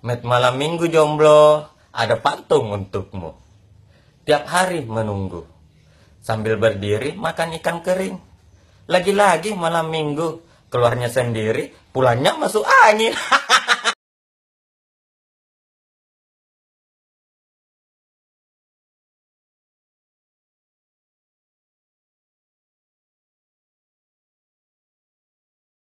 Met malam minggu jomblo, ada patung untukmu. Tiap hari menunggu. Sambil berdiri makan ikan kering. Lagi-lagi malam minggu, keluarnya sendiri, pulangnya masuk angin.